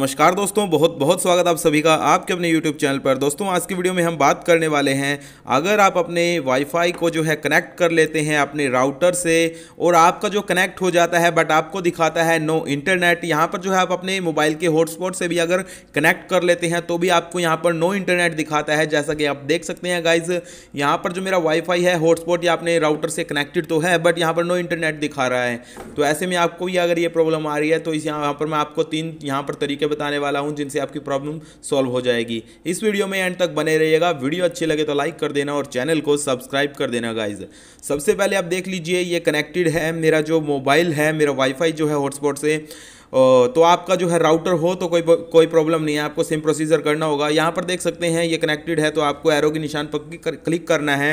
नमस्कार दोस्तों बहुत बहुत स्वागत आप सभी का आपके अपने YouTube चैनल पर दोस्तों आज की वीडियो में हम बात करने वाले हैं अगर आप अपने वाईफाई को जो है कनेक्ट कर लेते हैं अपने राउटर से और आपका जो कनेक्ट हो जाता है बट आपको दिखाता है नो इंटरनेट यहाँ पर जो है आप अपने मोबाइल के हॉटस्पॉट से भी अगर कनेक्ट कर लेते हैं तो भी आपको यहाँ पर नो इंटरनेट दिखाता है जैसा कि आप देख सकते हैं गाइज यहाँ पर जो मेरा वाईफाई है हॉटस्पॉट या अपने राउटर से कनेक्टेड तो है बट यहाँ पर नो इंटरनेट दिखा रहा है तो ऐसे में आपको भी अगर ये प्रॉब्लम आ रही है तो इस यहाँ पर मैं आपको तीन यहाँ पर तरीके बताने वाला हूँ जिनसे आपकी प्रॉब्लम सॉल्व हो जाएगी इस वीडियो में एंड तक बने रहिएगा वीडियो अच्छी लगे तो लाइक कर देना और चैनल को सब्सक्राइब कर देना गाइज सबसे पहले आप देख लीजिए ये कनेक्टेड है मेरा जो मोबाइल है मेरा वाईफाई जो है हॉटस्पॉट से तो आपका जो है राउटर हो तो कोई कोई प्रॉब्लम नहीं है आपको सेम प्रोसीजर करना होगा यहाँ पर देख सकते हैं ये कनेक्टेड है तो आपको एरो के निशान पर क्लिक करना है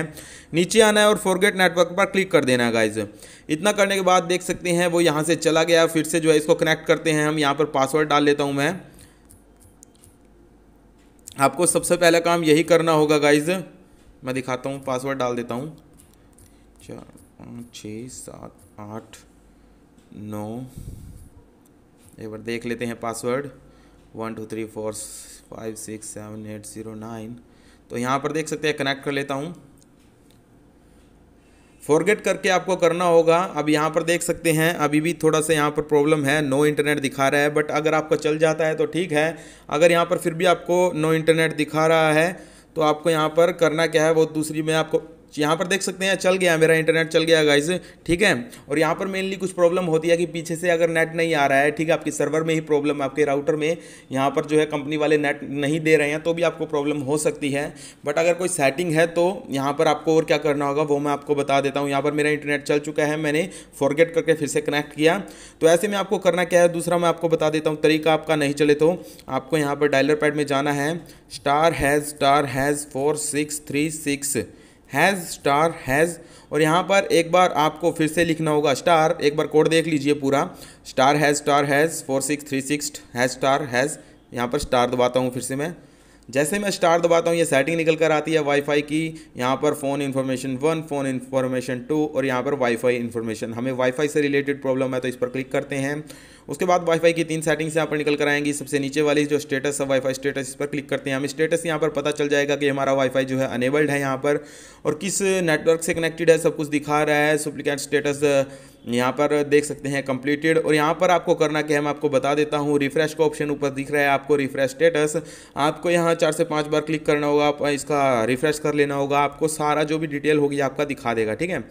नीचे आना है और फॉरगेट नेटवर्क पर क्लिक कर देना है गाइज इतना करने के बाद देख सकते हैं वो यहाँ से चला गया फिर से जो है इसको कनेक्ट करते हैं हम यहाँ पर पासवर्ड डाल लेता हूँ मैं आपको सबसे पहला काम यही करना होगा गाइज मैं दिखाता हूँ पासवर्ड डाल देता हूँ चार पाँच छः सात आठ नौ एक बार देख लेते हैं password one two three four five six seven eight zero nine तो यहाँ पर देख सकते हैं कनेक्ट कर लेता हूँ फॉरगेट करके आपको करना होगा अब यहाँ पर देख सकते हैं अभी भी थोड़ा सा यहाँ पर प्रॉब्लम है नो इंटरनेट दिखा रहा है बट अगर आपका चल जाता है तो ठीक है अगर यहाँ पर फिर भी आपको नो इंटरनेट दिखा रहा है तो आपको यहाँ पर करना क्या है वो दूसरी मैं आपको यहाँ पर देख सकते हैं चल गया मेरा इंटरनेट चल गया गाइज ठीक है और यहाँ पर मेनली कुछ प्रॉब्लम होती है कि पीछे से अगर नेट नहीं आ रहा है ठीक है आपके सर्वर में ही प्रॉब्लम आपके राउटर में यहाँ पर जो है कंपनी वाले नेट नहीं दे रहे हैं तो भी आपको प्रॉब्लम हो सकती है बट अगर कोई सेटिंग है तो यहाँ पर आपको और क्या करना होगा वो मैं आपको बता देता हूँ यहाँ पर मेरा इंटरनेट चल चुका है मैंने फॉरगेट करके फिर से कनेक्ट किया तो ऐसे में आपको करना क्या है दूसरा मैं आपको बता देता हूँ तरीका आपका नहीं चले तो आपको यहाँ पर डायलर पैड में जाना है star hash star hash four six three six hash star hash और यहाँ पर एक बार आपको फिर से लिखना होगा स्टार एक बार कोड देख लीजिए पूरा star hash star hash four six three six hash star hash यहाँ पर स्टार दबाता हूँ फिर से मैं जैसे मैं स्टार दबाता हूँ ये सेटिंग निकल कर आती है वाईफाई की यहाँ पर phone information one phone information two और यहाँ पर वाईफाई इन्फॉर्मेशन हमें वाईफाई से रिलेटेड प्रॉब्लम है तो इस पर क्लिक करते हैं उसके बाद वाईफाई की तीन सेटिंग्स यहाँ पर निकल कर आएंगी सबसे नीचे वाली जो स्टेटस है वाईफाई स्टेटस इस पर क्लिक करते हैं हमें स्टेटस यहाँ पर पता चल जाएगा कि हमारा वाईफाई जो है अनेबल्ड है यहाँ पर और किस नेटवर्क से कनेक्टेड है सब कुछ दिखा रहा है सुप्लिकेट स्टेटस यहाँ पर देख सकते हैं कंप्लीटेड और यहाँ पर आपको करना क्या है मैं आपको बता देता हूँ रिफ्रेश का ऑप्शन ऊपर दिख रहा है आपको रिफ्रेश स्टेटस आपको यहाँ चार से पाँच बार क्लिक करना होगा आप इसका रिफ्रेश कर लेना होगा आपको सारा जो भी डिटेल होगी आपका दिखा देगा ठीक है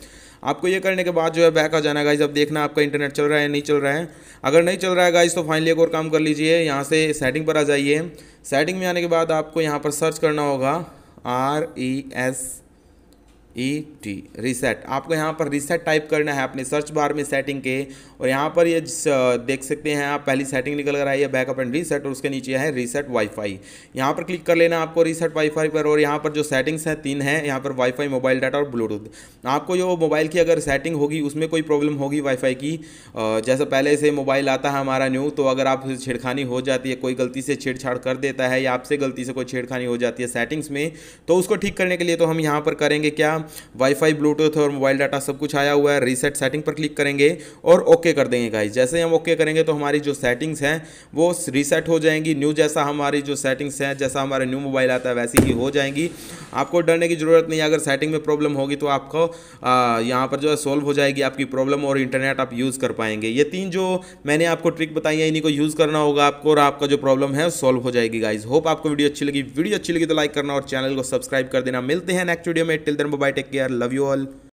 आपको ये करने के बाद जो है बैक आ जाना गाइज अब देखना आपका इंटरनेट चल रहा है नहीं चल रहा है अगर नहीं चल रहा है गाइज तो फाइनली एक और काम कर लीजिए यहाँ से सेटिंग पर आ जाइए सेटिंग में आने के बाद आपको यहाँ पर सर्च करना होगा R E S E T reset आपको यहाँ पर रीसेट टाइप करना है अपने सर्च बार में सेटिंग के और यहाँ पर ये देख सकते हैं आप पहली सेटिंग निकल कर आई है बैकअप एंड रीसेट और उसके नीचे है रीसेट वाईफाई यहाँ पर क्लिक कर लेना आपको रीसेट वाईफाई पर और यहाँ पर जो सेटिंग्स हैं तीन हैं यहाँ पर वाईफाई मोबाइल डाटा और ब्लूटूथ आपको जो मोबाइल की अगर सेटिंग होगी उसमें कोई प्रॉब्लम होगी वाईफाई की जैसे पहले से मोबाइल आता है हमारा न्यू तो अगर आप छेड़खानी हो जाती है कोई गलती से छेड़छाड़ कर देता है या आपसे गलती से कोई छेड़खानी हो जाती है सेटिंग्स में तो उसको ठीक करने के लिए तो हम यहाँ पर करेंगे क्या वाईफाई ब्लूटूथ और मोबाइल डाटा सब कुछ आया हुआ है रीसेट सेटिंग पर क्लिक करेंगे और ओके कर देंगे गाइज जैसे हम ओके करेंगे तो हमारी जो सेटिंग्स हैं वो रीसेट हो जाएंगी न्यू जैसा हमारी जो सेटिंग्स हैं जैसा हमारा न्यू मोबाइल आता है वैसी ही हो जाएंगी आपको डरने की ज़रूरत नहीं अगर सेटिंग में प्रॉब्लम होगी तो आपको यहाँ पर जो है सोल्व हो जाएगी आपकी प्रॉब्लम और इंटरनेट आप यूज़ कर पाएंगे ये तीन जो मैंने आपको ट्रिक बताई है इन्हीं को यूज़ करना होगा आपको और आपका जो प्रॉब्लम है सॉल्व हो जाएगी गाइज होप आपको वीडियो अच्छी लगी वीडियो अच्छी लगी तो लाइक करना और चैनल को सब्सक्राइब कर देना मिलते हैं नेक्स्ट वीडियो में till then mobile tech care love you all